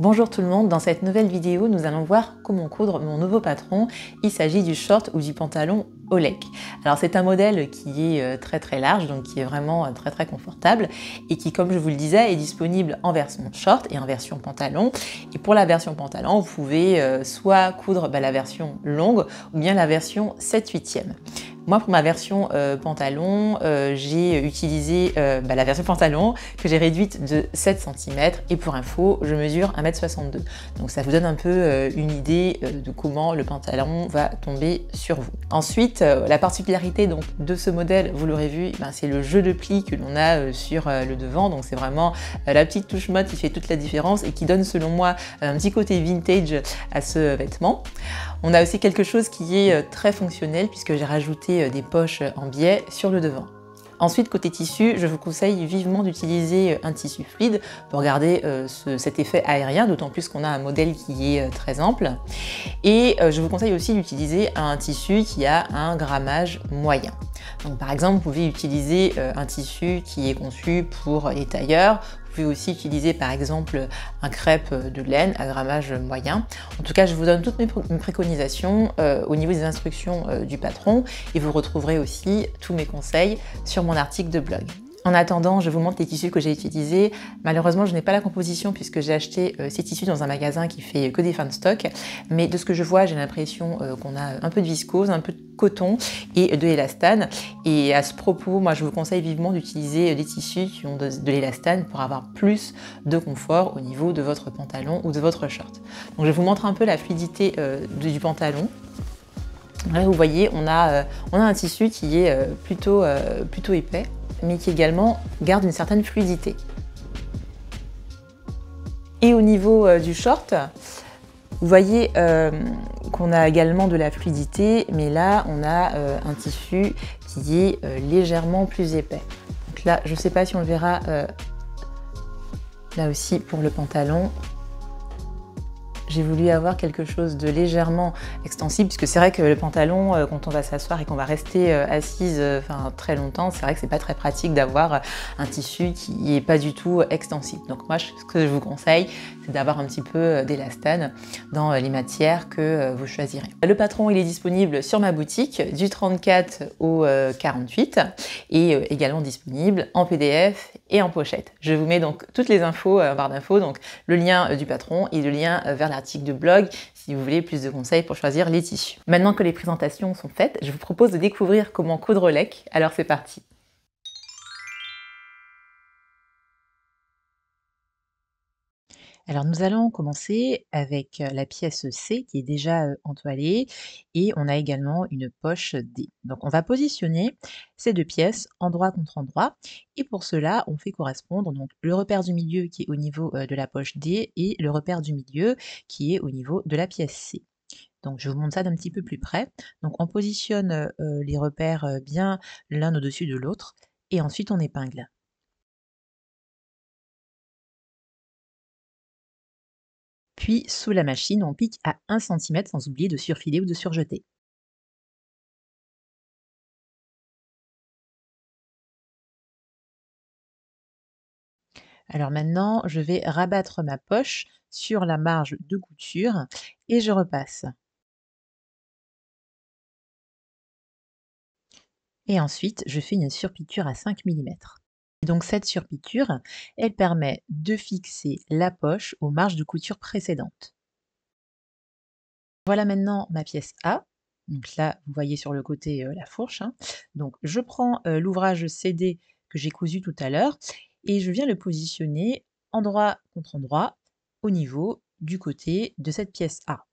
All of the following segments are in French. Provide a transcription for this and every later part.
Bonjour tout le monde, dans cette nouvelle vidéo, nous allons voir comment coudre mon nouveau patron. Il s'agit du short ou du pantalon Olek. Alors c'est un modèle qui est euh, très très large, donc qui est vraiment euh, très très confortable et qui, comme je vous le disais, est disponible en version short et en version pantalon. Et pour la version pantalon, vous pouvez euh, soit coudre bah, la version longue ou bien la version 7 8 e moi, pour ma version euh, pantalon, euh, j'ai utilisé euh, bah, la version pantalon que j'ai réduite de 7 cm et pour info, je mesure 1m62. Donc ça vous donne un peu une idée de comment le pantalon va tomber sur vous. Ensuite, la particularité donc, de ce modèle, vous l'aurez vu, eh ben, c'est le jeu de plis que l'on a sur le devant. Donc c'est vraiment la petite touche mode qui fait toute la différence et qui donne selon moi un petit côté vintage à ce vêtement. On a aussi quelque chose qui est euh, très fonctionnel puisque j'ai rajouté euh, des poches euh, en biais sur le devant. Ensuite, côté tissu, je vous conseille vivement d'utiliser un tissu fluide pour garder cet effet aérien, d'autant plus qu'on a un modèle qui est très ample. Et je vous conseille aussi d'utiliser un tissu qui a un grammage moyen. Donc par exemple, vous pouvez utiliser un tissu qui est conçu pour les tailleurs aussi utiliser par exemple un crêpe de laine à grammage moyen. En tout cas, je vous donne toutes mes, préconisations euh, au niveau des instructions euh, du patron et vous retrouverez aussi tous mes conseils sur mon article de blog. En attendant, je vous montre les tissus que j'ai utilisés. Malheureusement, je n'ai pas la composition puisque j'ai acheté euh, ces tissus dans un magasin qui fait que des fins de stock. Mais de ce que je vois, j'ai l'impression euh, qu'on a un peu de viscose, un peu de coton et de l'élastane. Et à ce propos, moi, je vous conseille vivement d'utiliser des tissus qui ont de, l'élastane pour avoir plus de confort au niveau de votre pantalon ou de votre short. Donc, je vous montre un peu la fluidité euh, du pantalon. Là, vous voyez, on a, euh, on a un tissu qui est euh, plutôt, euh, plutôt épais, mais qui également garde une certaine fluidité. Et au niveau du short, vous voyez qu'on a également de la fluidité, mais là, on a un tissu qui est légèrement plus épais. Donc là, je ne sais pas si on le verra là aussi pour le pantalon, j'ai voulu avoir quelque chose de légèrement extensible, puisque c'est vrai que le pantalon, euh, quand on va s'asseoir et qu'on va rester euh, assise euh, enfin, très longtemps, c'est vrai que c'est pas très pratique d'avoir un tissu qui est pas du tout extensible. Donc moi, ce que je vous conseille, c'est d'avoir un petit peu d'élastane dans les matières que vous choisirez. Le patron, il est disponible sur ma boutique du 34 au 48 et également disponible en PDF et en pochette. Je vous mets donc toutes les infos, barre d'infos, donc le lien du patron et le lien vers la de blog si vous voulez plus de conseils pour choisir les tissus. Maintenant que les présentations sont faites, je vous propose de découvrir comment coudre LEC, alors c'est parti Alors nous allons commencer avec la pièce C qui est déjà entoilée et on a également une poche D. Donc on va positionner ces deux pièces endroit contre endroit et pour cela on fait correspondre donc le repère du milieu qui est au niveau de la poche D et le repère du milieu qui est au niveau de la pièce C. Donc je vous montre ça d'un petit peu plus près. Donc on positionne les repères bien l'un au-dessus de l'autre et ensuite on épingle. Puis, sous la machine, on pique à 1 cm sans oublier de surfiler ou de surjeter. Alors maintenant, je vais rabattre ma poche sur la marge de couture et je repasse. Et ensuite, je fais une surpiqûre à 5 mm. Donc cette surpiqûre, elle permet de fixer la poche aux marges de couture précédentes. Voilà maintenant ma pièce A. Donc là, vous voyez sur le côté euh, la fourche. Hein. Donc je prends euh, l'ouvrage CD que j'ai cousu tout à l'heure et je viens le positionner endroit contre endroit au niveau du côté de cette pièce A.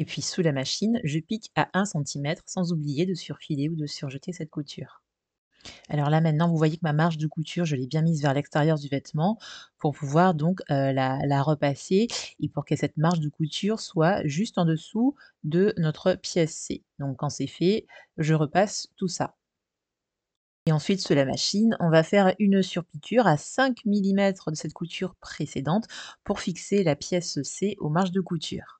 Et puis sous la machine, je pique à 1 cm sans oublier de surfiler ou de surjeter cette couture. Alors là maintenant, vous voyez que ma marge de couture, je l'ai bien mise vers l'extérieur du vêtement pour pouvoir donc euh, la, repasser et pour que cette marge de couture soit juste en dessous de notre pièce C. Donc quand c'est fait, je repasse tout ça. Et ensuite, sous la machine, on va faire une surpiqûre à 5 mm de cette couture précédente pour fixer la pièce C aux marges de couture.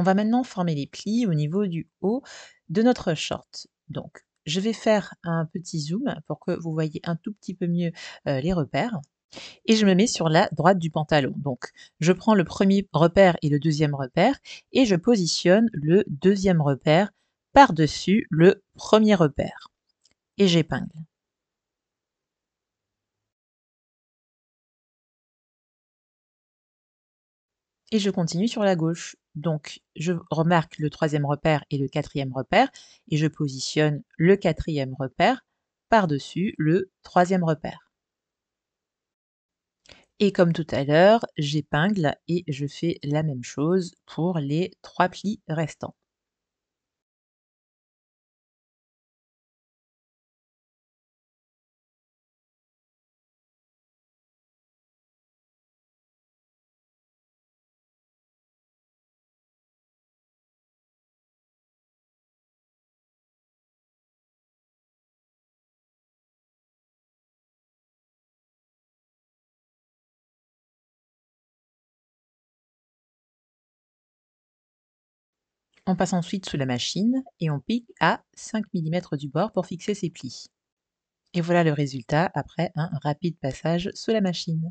On va maintenant former les plis au niveau du haut de notre short. Donc, je vais faire un petit zoom pour que vous voyez un tout petit peu mieux euh, les repères. Et je me mets sur la droite du pantalon. Donc, je prends le premier repère et le deuxième repère et je positionne le deuxième repère par-dessus le premier repère. Et j'épingle. Et je continue sur la gauche. Donc, je remarque le troisième repère et le quatrième repère et je positionne le quatrième repère par-dessus le troisième repère. Et comme tout à l'heure, j'épingle et je fais la même chose pour les trois plis restants. On passe ensuite sous la machine et on pique à 5 mm du bord pour fixer ses plis. Et voilà le résultat après un rapide passage sous la machine.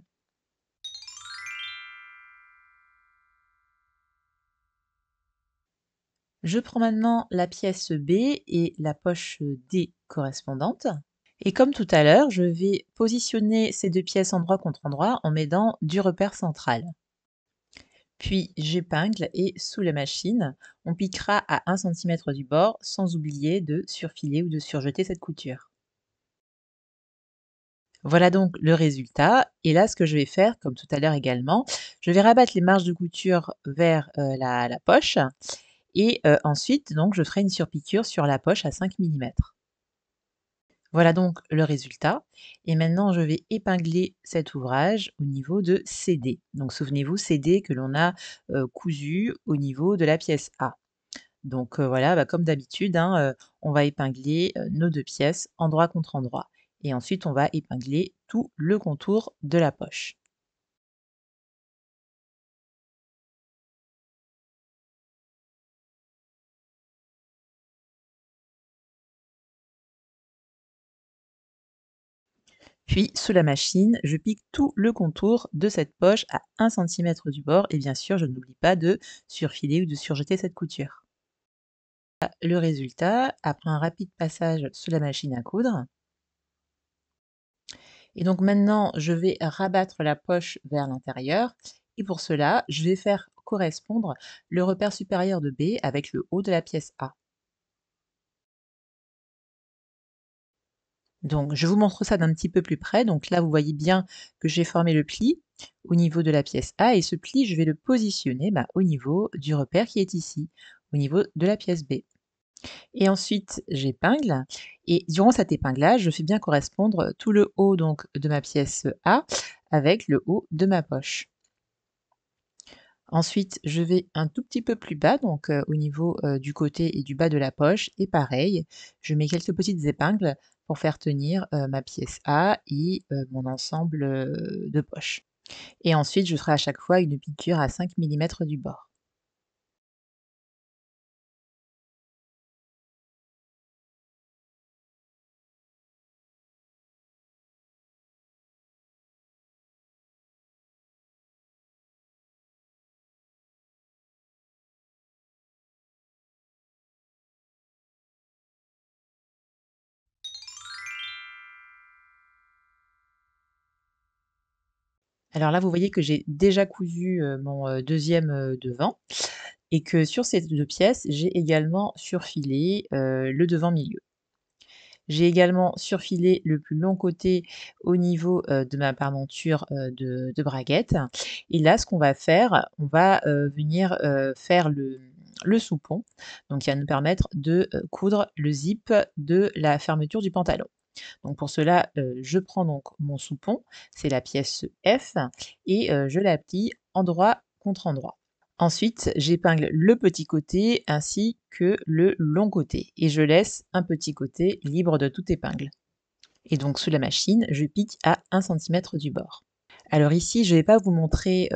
Je prends maintenant la pièce B et la poche D correspondante. Et comme tout à l'heure, je vais positionner ces deux pièces endroit contre endroit en m'aidant du repère central. Puis j'épingle et sous la machine, on piquera à 1 cm du bord sans oublier de surfiler ou de surjeter cette couture. Voilà donc le résultat. Et là, ce que je vais faire, comme tout à l'heure également, je vais rabattre les marges de couture vers euh, la, poche. Et euh, ensuite, donc, je ferai une surpiqûre sur la poche à 5 mm. Voilà donc le résultat. Et maintenant, je vais épingler cet ouvrage au niveau de CD. Donc souvenez-vous, CD que l'on a cousu au niveau de la pièce A. Donc voilà, bah, comme d'habitude, hein, on va épingler nos deux pièces endroit contre endroit. Et ensuite, on va épingler tout le contour de la poche. Puis, sous la machine, je pique tout le contour de cette poche à 1 cm du bord et bien sûr, je n'oublie pas de surfiler ou de surjeter cette couture. Le résultat, après un rapide passage sous la machine à coudre. Et donc maintenant, je vais rabattre la poche vers l'intérieur. Et pour cela, je vais faire correspondre le repère supérieur de B avec le haut de la pièce A. Donc je vous montre ça d'un petit peu plus près. Donc là, vous voyez bien que j'ai formé le pli au niveau de la pièce A et ce pli, je vais le positionner bah, au niveau du repère qui est ici, au niveau de la pièce B. Et ensuite, j'épingle et durant cet épinglage, je fais bien correspondre tout le haut donc, de ma pièce A avec le haut de ma poche. Ensuite, je vais un tout petit peu plus bas, donc euh, au niveau euh, du côté et du bas de la poche. Et pareil, je mets quelques petites épingles pour faire tenir ma pièce A et mon ensemble de poches. Et ensuite, je ferai à chaque fois une piqûre à 5 mm du bord. Alors là, vous voyez que j'ai déjà cousu, mon, deuxième devant et que sur ces deux pièces, j'ai également surfilé, le devant milieu. J'ai également surfilé le plus long côté au niveau, de ma parmenture, de braguette et là, ce qu'on va faire, on va, venir, faire le, soupon, donc qui va nous permettre de, coudre le zip de la fermeture du pantalon. Donc pour cela, je prends donc mon soupon, c'est la pièce F, et je la plie endroit contre endroit. Ensuite, j'épingle le petit côté ainsi que le long côté et je laisse un petit côté libre de toute épingle. Et donc sous la machine, je pique à 1 cm du bord. Alors ici, je ne vais pas vous montrer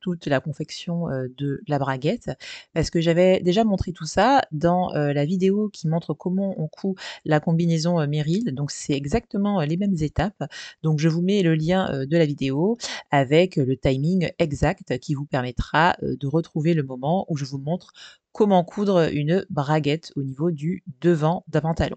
toute la confection de la braguette parce que j'avais déjà montré tout ça dans la vidéo qui montre comment on coud la combinaison Meryl. Donc c'est exactement les mêmes étapes. Donc je vous mets le lien de la vidéo avec le timing exact qui vous permettra de retrouver le moment où je vous montre comment coudre une braguette au niveau du devant d'un pantalon.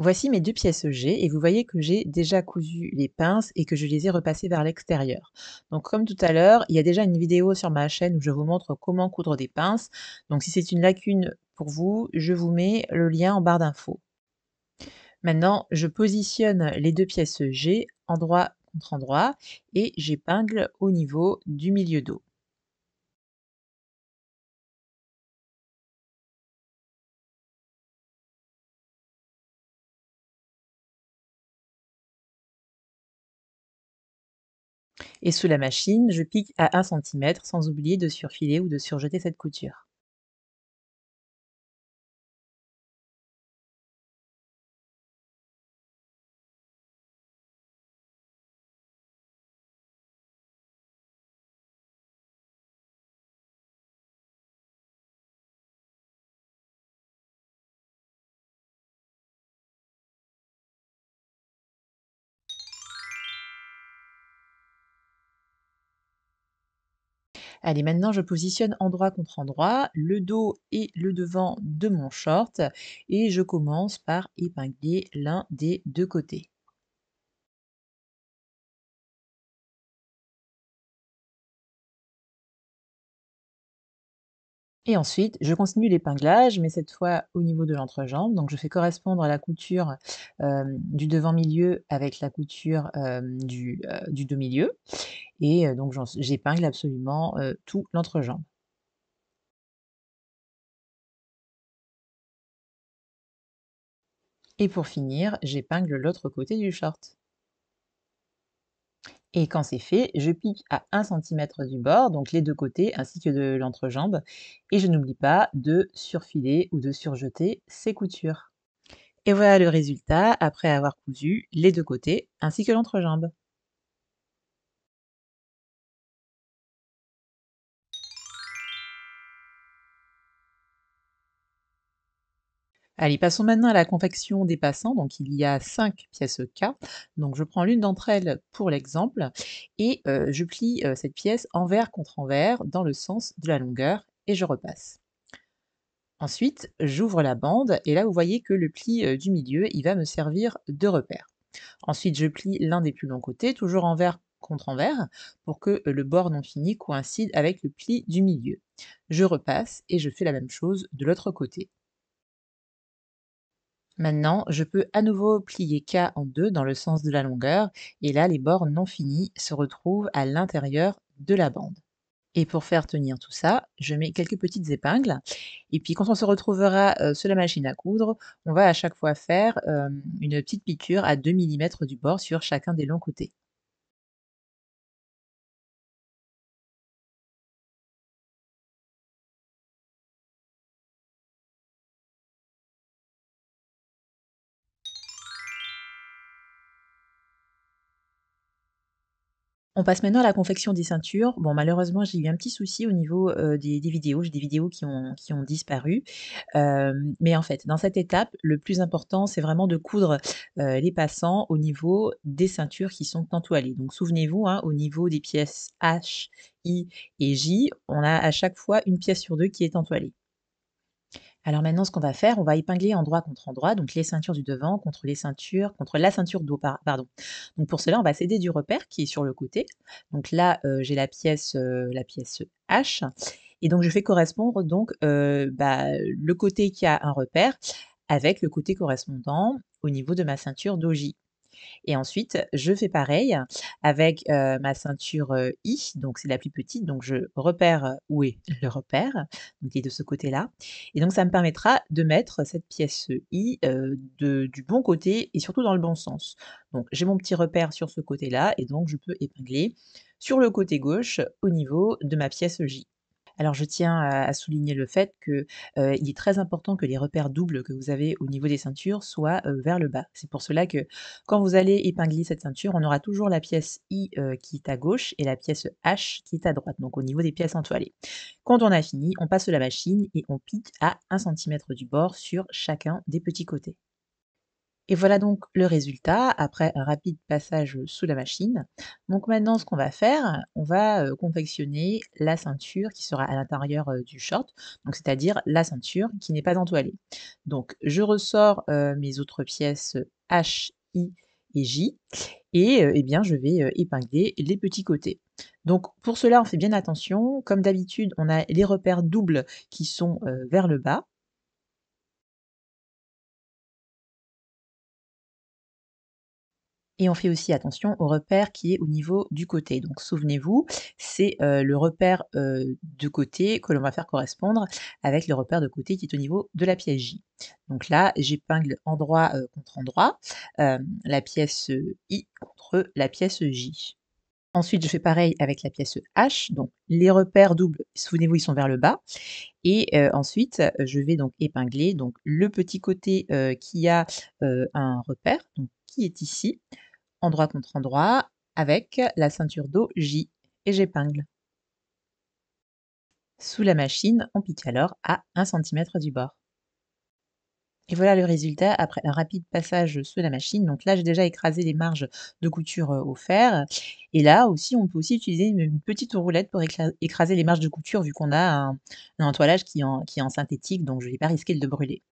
Voici mes deux pièces G et vous voyez que j'ai déjà cousu les pinces et que je les ai repassées vers l'extérieur. Donc comme tout à l'heure, il y a déjà une vidéo sur ma chaîne où je vous montre comment coudre des pinces. Donc si c'est une lacune pour vous, je vous mets le lien en barre d'infos. Maintenant, je positionne les deux pièces G endroit contre endroit et j'épingle au niveau du milieu d'eau. Et sous la machine, je pique à 1 cm sans oublier de surfiler ou de surjeter cette couture. Allez, maintenant je positionne endroit contre endroit, le dos et le devant de mon short et je commence par épingler l'un des deux côtés. Et ensuite, je continue l'épinglage, mais cette fois au niveau de l'entrejambe. Donc, je fais correspondre la couture euh, du devant milieu avec la couture euh, du, euh, du dos milieu. Et donc, j'épingle absolument tout l'entrejambe. Et pour finir, j'épingle l'autre côté du short. Et quand c'est fait, je pique à 1 cm du bord, donc les deux côtés ainsi que de l'entrejambe, et je n'oublie pas de surfiler ou de surjeter ces coutures. Et voilà le résultat après avoir cousu les deux côtés ainsi que l'entrejambe. Allez, passons maintenant à la confection des passants. Donc, il y a cinq pièces K. Donc, je prends l'une d'entre elles pour l'exemple et euh, je plie euh, cette pièce envers contre envers dans le sens de la longueur et je repasse. Ensuite, j'ouvre la bande et là, vous voyez que le pli euh, du milieu, il va me servir de repère. Ensuite, je plie l'un des plus longs côtés, toujours envers contre envers, pour que le bord non fini coïncide avec le pli du milieu. Je repasse et je fais la même chose de l'autre côté. Maintenant, je peux à nouveau plier K en deux dans le sens de la longueur, et là, les bords non finis se retrouvent à l'intérieur de la bande. Et pour faire tenir tout ça, je mets quelques petites épingles. Et puis quand on se retrouvera euh, sur la machine à coudre, on va à chaque fois faire euh, une petite piqûre à 2 mm du bord sur chacun des longs côtés. On passe maintenant à la confection des ceintures. Bon, malheureusement, j'ai eu un petit souci au niveau euh, des, vidéos. J'ai des vidéos qui ont, qui ont disparu. Euh, mais en fait, dans cette étape, le plus important, c'est vraiment de coudre euh, les passants au niveau des ceintures qui sont entoilées. Donc, souvenez-vous, hein, au niveau des pièces H, I et J, on a à chaque fois une pièce sur deux qui est entoilée. Alors maintenant, ce qu'on va faire, on va épingler endroit contre endroit, donc les ceintures du devant contre les ceintures, contre la ceinture d'eau, pardon. Donc pour cela, on va céder du repère qui est sur le côté. Donc là, euh, j'ai la pièce, euh, la pièce H, et donc je fais correspondre donc euh, bah, le côté qui a un repère avec le côté correspondant au niveau de ma ceinture d'OJ. Et ensuite, je fais pareil avec ma ceinture I, donc c'est la plus petite, donc je repère où est le repère, qui est de ce côté-là. Et donc ça me permettra de mettre cette pièce I du bon côté et surtout dans le bon sens. Donc j'ai mon petit repère sur ce côté-là et donc je peux épingler sur le côté gauche au niveau de ma pièce J. Alors je tiens à, souligner le fait que il est très important que les repères doubles que vous avez au niveau des ceintures soient vers le bas. C'est pour cela que quand vous allez épingler cette ceinture, on aura toujours la pièce I qui est à gauche et la pièce H qui est à droite, donc au niveau des pièces entoilées. Quand on a fini, on passe la machine et on pique à 1 cm du bord sur chacun des petits côtés. Et voilà donc le résultat après un rapide passage sous la machine. Donc maintenant, ce qu'on va faire, on va euh, confectionner la ceinture qui sera à l'intérieur euh, du short, donc c'est-à-dire la ceinture qui n'est pas entoilée. Donc je ressors euh, mes autres pièces H, I et J, et eh bien je vais épingler les petits côtés. Donc pour cela, on fait bien attention. Comme d'habitude, on a les repères doubles qui sont vers le bas. Et on fait aussi attention au repère qui est au niveau du côté. Donc souvenez-vous, c'est euh, le repère euh, de côté que l'on va faire correspondre avec le repère de côté qui est au niveau de la pièce J. Donc là, j'épingle endroit euh, contre endroit, la pièce I contre la pièce J. Ensuite, je fais pareil avec la pièce H. Donc, les repères doubles, souvenez-vous, ils sont vers le bas. Et ensuite, je vais donc épingler donc, le petit côté qui a un repère, donc, qui est ici, endroit contre endroit, avec la ceinture d'eau J et j'épingle. Sous la machine, on pique alors à 1 cm du bord. Et voilà le résultat après un rapide passage sous la machine. Donc là, j'ai déjà écrasé les marges de couture euh, au fer. Et là aussi, on peut aussi utiliser une petite roulette pour écraser les marges de couture vu qu'on a un, entoilage qui en, qui est en synthétique, donc je ne vais pas risquer de le brûler.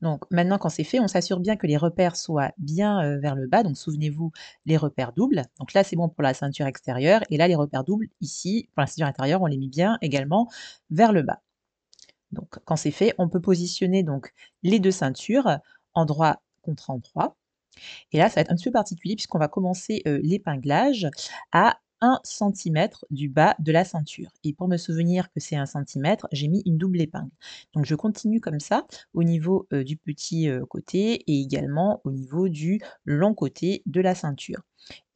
Donc maintenant, quand c'est fait, on s'assure bien que les repères soient bien vers le bas. Donc souvenez-vous, les repères doubles. Donc là, c'est bon pour la ceinture extérieure. Et là, les repères doubles, ici, pour la ceinture intérieure, on les met bien également vers le bas. Donc quand c'est fait, on peut positionner donc les deux ceintures en droit contre endroit. Et là, ça va être un petit peu particulier puisqu'on va commencer l'épinglage à centimètre du bas de la ceinture. Et pour me souvenir que c'est un centimètre, j'ai mis une double épingle. Donc je continue comme ça au niveau euh, du petit euh, côté et également au niveau du long côté de la ceinture.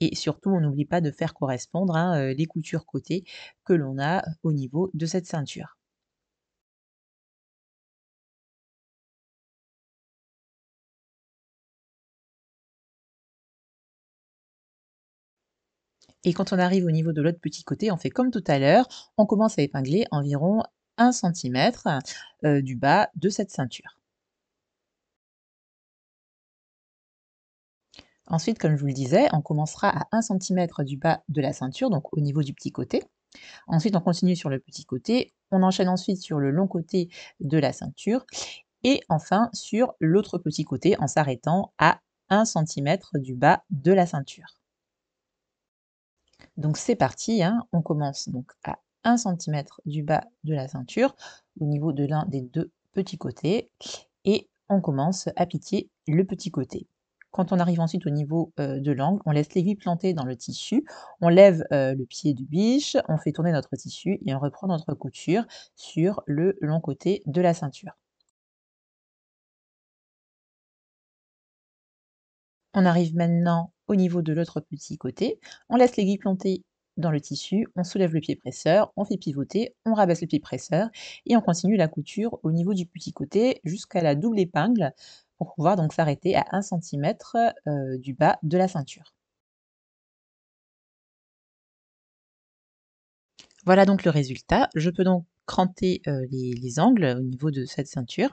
Et surtout, on n'oublie pas de faire correspondre hein, euh, les coutures côté que l'on a au niveau de cette ceinture. Et quand on arrive au niveau de l'autre petit côté, on fait comme tout à l'heure, on commence à épingler environ 1 cm euh, du bas de cette ceinture. Ensuite, comme je vous le disais, on commencera à 1 cm du bas de la ceinture, donc au niveau du petit côté. Ensuite, on continue sur le petit côté, on enchaîne ensuite sur le long côté de la ceinture et enfin sur l'autre petit côté en s'arrêtant à 1 cm du bas de la ceinture. Donc c'est parti, hein. on commence donc à 1 cm du bas de la ceinture, au niveau de l'un des deux petits côtés, et on commence à piquer le petit côté. Quand on arrive ensuite au niveau euh, de l'angle, on laisse l'aiguille plantée dans le tissu, on lève euh, le pied de biche, on fait tourner notre tissu et on reprend notre couture sur le long côté de la ceinture. On arrive maintenant au niveau de l'autre petit côté. On laisse l'aiguille plantée dans le tissu, on soulève le pied presseur, on fait pivoter, on rabaisse le pied presseur et on continue la couture au niveau du petit côté jusqu'à la double épingle pour pouvoir donc s'arrêter à 1 cm euh, du bas de la ceinture. Voilà donc le résultat. Je peux donc cranter euh, les angles au niveau de cette ceinture.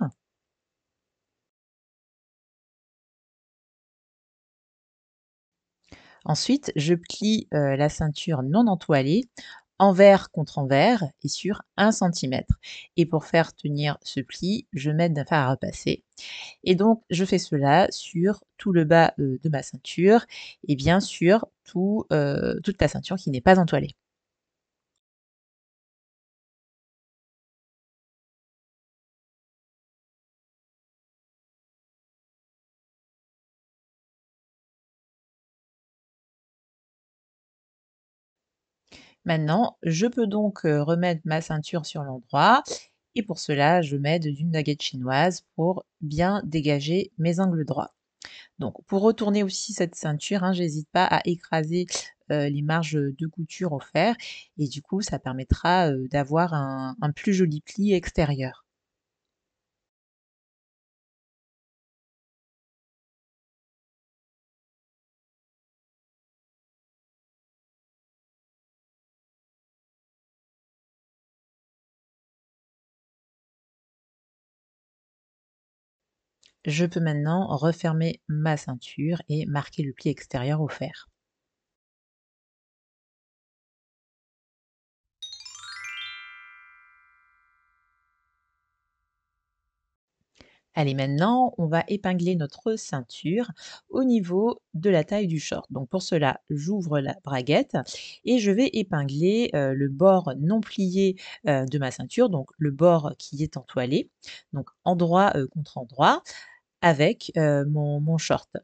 Ensuite, je plie euh, la ceinture non entoilée envers contre envers et sur 1 cm. Et pour faire tenir ce pli, je mets d'un fer à repasser. Et donc, je fais cela sur tout le bas euh, de ma ceinture et bien sûr tout, euh, toute la ceinture qui n'est pas entoilée. Maintenant, je peux donc remettre ma ceinture sur l'endroit et pour cela, je m'aide d'une baguette chinoise pour bien dégager mes angles droits. Donc, pour retourner aussi cette ceinture, hein, j'hésite pas à écraser les marges de couture fer, et du coup, ça permettra d'avoir un plus joli pli extérieur. je peux maintenant refermer ma ceinture et marquer le pli extérieur au fer. Allez, maintenant, on va épingler notre ceinture au niveau de la taille du short. Donc pour cela, j'ouvre la braguette et je vais épingler euh, le bord non plié euh, de ma ceinture, donc le bord qui est entoilé, donc endroit euh, contre endroit avec mon, short.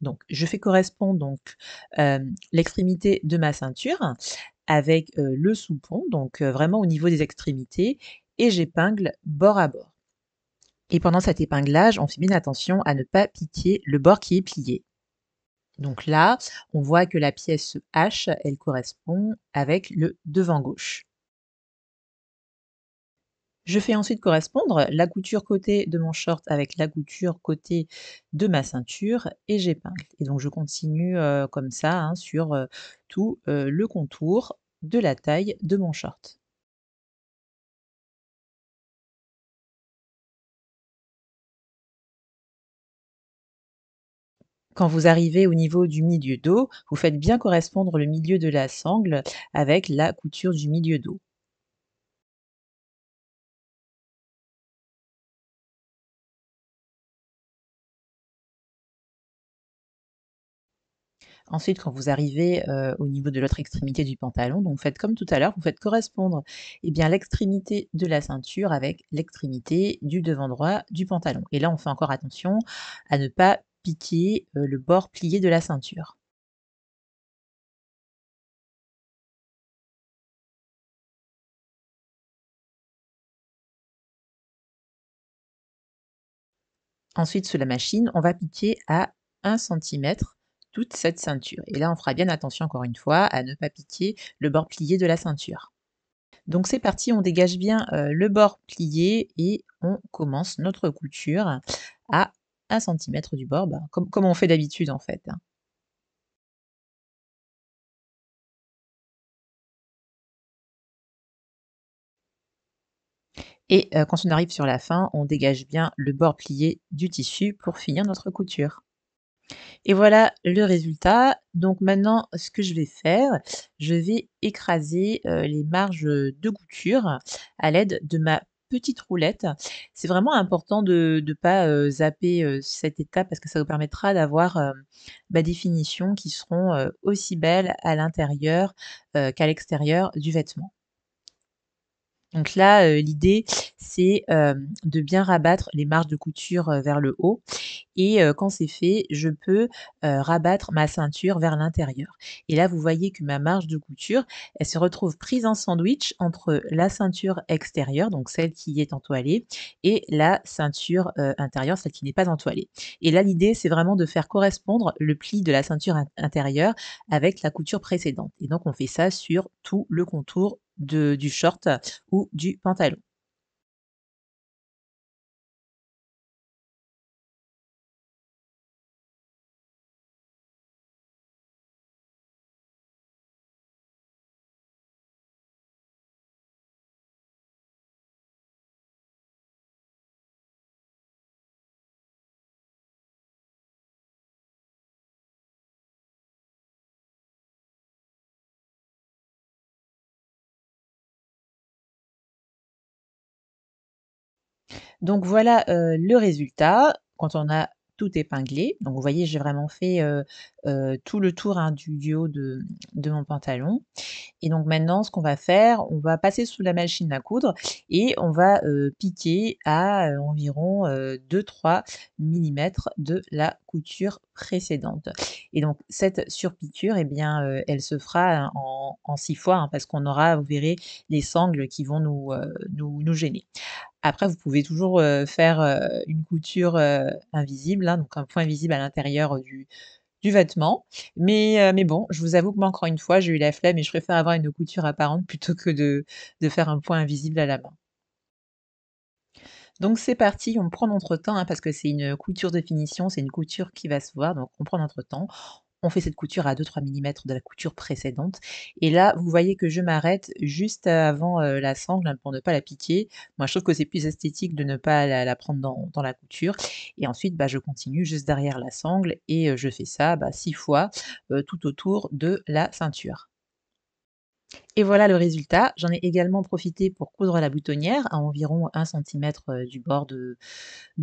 Donc, je fais correspondre donc l'extrémité de ma ceinture avec le soupon, donc vraiment au niveau des extrémités, et j'épingle bord à bord. Et pendant cet épinglage, on fait bien attention à ne pas piquer le bord qui est plié. Donc là, on voit que la pièce H, elle correspond avec le devant gauche. Je fais ensuite correspondre la couture côté de mon short avec la couture côté de ma ceinture et j'épingle. Et donc je continue euh, comme ça hein, sur euh, tout euh, le contour de la taille de mon short. Quand vous arrivez au niveau du milieu dos, vous faites bien correspondre le milieu de la sangle avec la couture du milieu d'eau. Ensuite, quand vous arrivez euh, au niveau de l'autre extrémité du pantalon, donc vous faites comme tout à l'heure, vous faites correspondre eh bien l'extrémité de la ceinture avec l'extrémité du devant droit du pantalon. Et là, on fait encore attention à ne pas piquer euh, le bord plié de la ceinture. Ensuite, sur la machine, on va piquer à 1 cm toute cette ceinture. Et là, on fera bien attention encore une fois à ne pas piquer le bord plié de la ceinture. Donc c'est parti, on dégage bien euh, le bord plié et on commence notre couture à 1 cm du bord, ben, comme, on fait d'habitude en fait. Hein. Et euh, quand on arrive sur la fin, on dégage bien le bord plié du tissu pour finir notre couture. Et voilà le résultat. Donc maintenant, ce que je vais faire, je vais écraser euh, les marges de couture à l'aide de ma petite roulette. C'est vraiment important de ne pas euh, zapper euh, cette étape parce que ça vous permettra d'avoir bah, des finitions qui seront aussi belles à l'intérieur qu'à l'extérieur du vêtement. Donc là, euh, l'idée, c'est euh, de bien rabattre les marges de couture euh, vers le haut. Et quand c'est fait, je peux rabattre ma ceinture vers l'intérieur. Et là, vous voyez que ma marge de couture, elle se retrouve prise en sandwich entre la ceinture extérieure, donc celle qui est entoilée, et la ceinture intérieure, celle qui n'est pas entoilée. Et là, l'idée, c'est vraiment de faire correspondre le pli de la ceinture intérieure avec la couture précédente. Et donc, on fait ça sur tout le contour de, du short ou du pantalon. Donc voilà le résultat quand on a tout épinglé. Donc vous voyez, j'ai vraiment fait tout le tour hein, du, duo de, mon pantalon. Et donc maintenant, ce qu'on va faire, on va passer sous la machine à coudre et on va piquer à environ 2-3 mm de la couture précédente. Et donc cette surpiqûre, eh bien, elle se fera hein, en, six fois hein, parce qu'on aura, vous verrez, les sangles qui vont nous, nous gêner. Après, vous pouvez toujours faire une couture invisible, hein, donc un point visible à l'intérieur du, vêtement. Mais, bon, je vous avoue que moi, encore une fois, j'ai eu la flemme et je préfère avoir une couture apparente plutôt que de, faire un point invisible à la main. Donc c'est parti, on prend notre temps hein, parce que c'est une couture de finition, c'est une couture qui va se voir, donc on prend notre temps on fait cette couture à 2-3 mm de la couture précédente. Et là, vous voyez que je m'arrête juste avant euh, la sangle hein, pour ne pas la piquer. Moi, je trouve que c'est plus esthétique de ne pas la, prendre dans, la couture. Et ensuite, bah, je continue juste derrière la sangle et euh, je fais ça bah, 6 fois euh, tout autour de la ceinture. Et voilà le résultat. J'en ai également profité pour coudre la boutonnière à environ 1 cm euh, du bord de,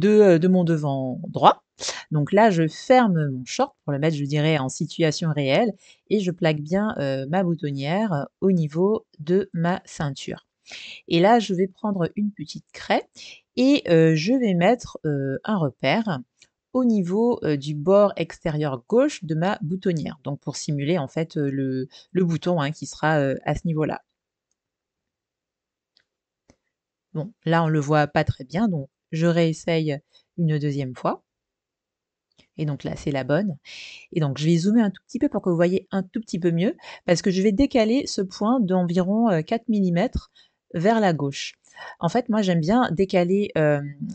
euh, de, mon devant droit. Donc là, je ferme mon short pour le mettre, je dirais, en situation réelle et je plaque bien euh, ma boutonnière au niveau de ma ceinture. Et là, je vais prendre une petite craie et je vais mettre un repère au niveau euh, du bord extérieur gauche de ma boutonnière. Donc pour simuler en fait euh, le, le bouton hein, qui sera euh, à ce niveau-là. Bon, là on le voit pas très bien, donc je réessaye une deuxième fois. Et donc là, c'est la bonne. Et donc, je vais zoomer un tout petit peu pour que vous voyez un tout petit peu mieux, parce que je vais décaler ce point d'environ 4 mm vers la gauche. En fait, moi, j'aime bien décaler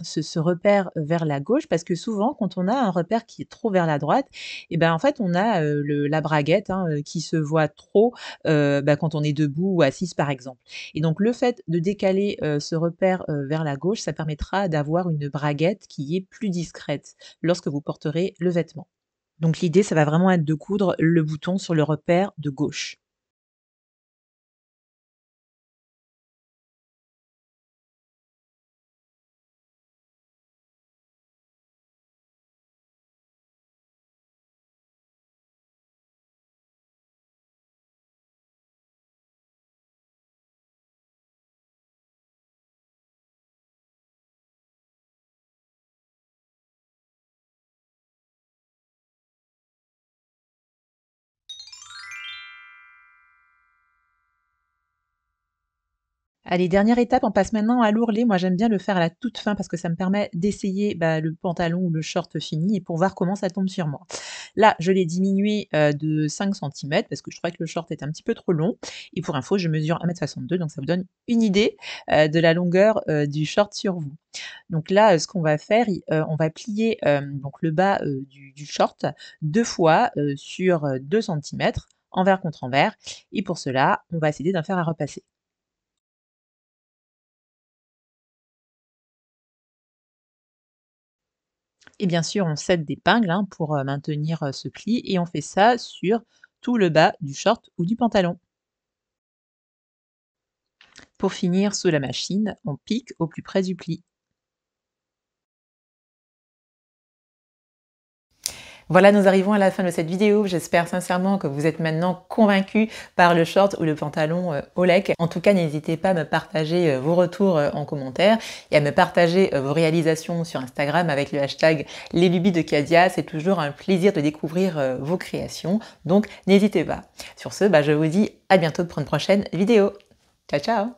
ce, repère vers la gauche parce que souvent, quand on a un repère qui est trop vers la droite, et eh ben en fait, on a la braguette hein, qui se voit trop bah, quand on est debout ou assise, par exemple. Et donc, le fait de décaler ce repère vers la gauche, ça permettra d'avoir une braguette qui est plus discrète lorsque vous porterez le vêtement. Donc l'idée, ça va vraiment être de coudre le bouton sur le repère de gauche. Allez, dernière étape, on passe maintenant à l'ourlet. Moi, j'aime bien le faire à la toute fin parce que ça me permet d'essayer bah, le pantalon ou le short fini et pour voir comment ça tombe sur moi. Là, je l'ai diminué euh, de 5 cm parce que je trouvais que le short est un petit peu trop long. Et pour info, je mesure 1m62, donc ça vous donne une idée euh, de la longueur euh, du short sur vous. Donc là, ce qu'on va faire, on va plier donc le bas du, short deux fois sur 2 cm, envers contre envers. Et pour cela, on va essayer d'en faire à repasser. Et bien sûr, on cède d'épingles hein, pour maintenir ce pli et on fait ça sur tout le bas du short ou du pantalon. Pour finir, sous la machine, on pique au plus près du pli. Voilà, nous arrivons à la fin de cette vidéo. J'espère sincèrement que vous êtes maintenant convaincus par le short ou le pantalon au euh, En tout cas, n'hésitez pas à me partager euh, vos retours euh, en commentaire et à me partager vos réalisations sur Instagram avec le hashtag les de C'est toujours un plaisir de découvrir vos créations. Donc, n'hésitez pas. Sur ce, bah, je vous dis à bientôt pour une prochaine vidéo. Ciao, ciao